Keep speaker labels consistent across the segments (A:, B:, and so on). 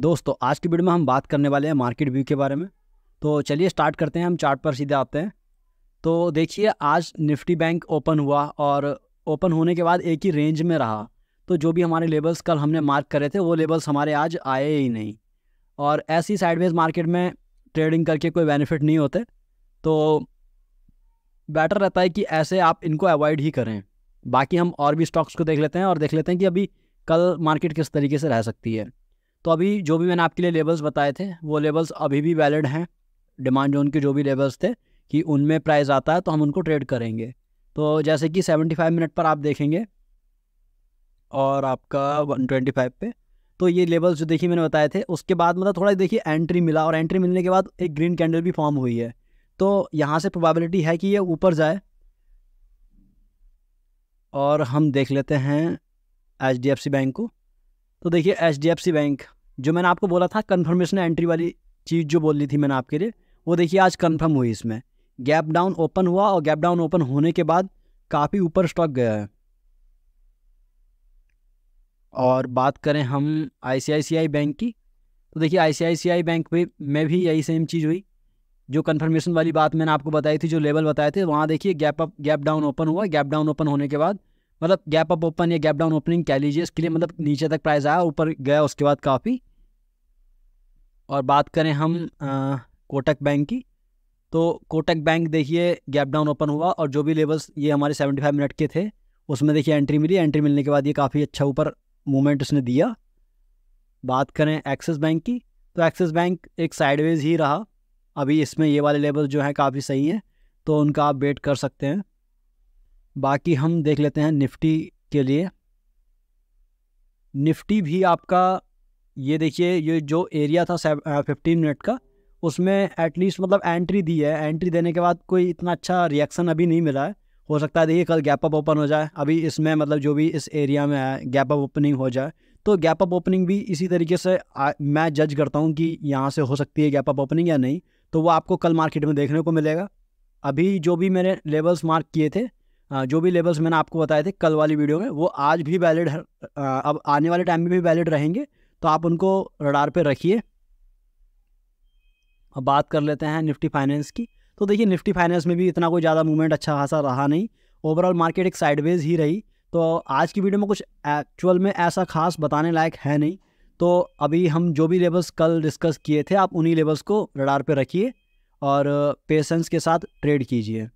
A: दोस्तों आज की वीडियो में हम बात करने वाले हैं मार्केट व्यू के बारे में तो चलिए स्टार्ट करते हैं हम चार्ट पर सीधे आते हैं तो देखिए आज निफ्टी बैंक ओपन हुआ और ओपन होने के बाद एक ही रेंज में रहा तो जो भी हमारे लेवल्स कल हमने मार्क करे थे वो लेवल्स हमारे आज आए ही नहीं और ऐसी साइडवेज मार्केट में ट्रेडिंग करके कोई बेनिफिट नहीं होते तो बेटर रहता है कि ऐसे आप इनको अवॉइड ही करें बाकी हम और भी स्टॉक्स को देख लेते हैं और देख लेते हैं कि अभी कल मार्केट किस तरीके से रह सकती है तो अभी जो भी मैंने आपके लिए लेबल्स बताए थे वो लेबल्स अभी भी वैलिड हैं डिमांड जोन के जो भी लेबल्स थे कि उनमें प्राइस आता है तो हम उनको ट्रेड करेंगे तो जैसे कि 75 मिनट पर आप देखेंगे और आपका 125 पे तो ये लेबल्स जो देखिए मैंने बताए थे उसके बाद मतलब थोड़ा देखिए एंट्री मिला और एंट्री मिलने के बाद एक ग्रीन कैंडल भी फॉर्म हुई है तो यहाँ से प्रोबेबिलिटी है कि ये ऊपर जाए और हम देख लेते हैं एच बैंक को तो देखिए H D F C bank जो मैंने आपको बोला था कन्फर्मेशन एंट्री वाली चीज़ जो बोल ली थी मैंने आपके लिए वो देखिए आज कन्फर्म हुई इसमें गैप डाउन ओपन हुआ और गैप डाउन ओपन होने के बाद काफ़ी ऊपर स्टॉक गया है और बात करें हम आईसीआईसीआई बैंक की तो देखिए आईसीआईसीआई बैंक पे में भी यही सेम चीज़ हुई जो कन्फर्मेशन वाली बात मैंने आपको बताई थी जो लेवल बताए थे वहाँ देखिए gap up gap down open हुआ गैप डाउन ओपन होने के बाद मतलब गैप अप ओपन या गैप डाउन ओपनिंग कह लीजिए इसके लिए मतलब नीचे तक प्राइस आया ऊपर गया उसके बाद काफ़ी और बात करें हम आ, कोटक बैंक की तो कोटक बैंक देखिए गैप डाउन ओपन हुआ और जो भी लेवल्स ये हमारे 75 मिनट के थे उसमें देखिए एंट्री मिली एंट्री मिलने के बाद ये काफ़ी अच्छा ऊपर मूवमेंट उसने दिया बात करें एक्सिस बैंक की तो एक्सिस बैंक एक साइडवेज ही रहा अभी इसमें ये वाले लेवल जो हैं काफ़ी सही हैं तो उनका आप वेट कर सकते हैं बाकी हम देख लेते हैं निफ्टी के लिए निफ्टी भी आपका ये देखिए ये जो एरिया था फिफ्टीन मिनट का उसमें एटलीस्ट मतलब एंट्री दी है एंट्री देने के बाद कोई इतना अच्छा रिएक्शन अभी नहीं मिला है हो सकता है देखिए कल गैप अप ओपन हो जाए अभी इसमें मतलब जो भी इस एरिया में है गैप अप ओपनिंग हो जाए तो गैप अप ओपनिंग भी इसी तरीके से आ, मैं जज करता हूँ कि यहाँ से हो सकती है गैप अप ओपनिंग या नहीं तो वो आपको कल मार्केट में देखने को मिलेगा अभी जो भी मैंने लेवल्स मार्क किए थे जो भी लेबल्स मैंने आपको बताए थे कल वाली वीडियो में वो आज भी वैलिड अब आने वाले टाइम में भी वैलिड रहेंगे तो आप उनको रडार पे रखिए अब बात कर लेते हैं निफ्टी फाइनेंस की तो देखिए निफ्टी फाइनेंस में भी इतना कोई ज़्यादा मूवमेंट अच्छा खासा रहा नहीं ओवरऑल मार्केट एक साइडवेज ही रही तो आज की वीडियो में कुछ एक्चुअल में ऐसा खास बताने लायक है नहीं तो अभी हम जो भी लेबल्स कल डिस्कस किए थे आप उन्हीं लेबल्स को रडार पे रखिए और पेशेंस के साथ ट्रेड कीजिए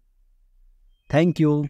A: थैंक यू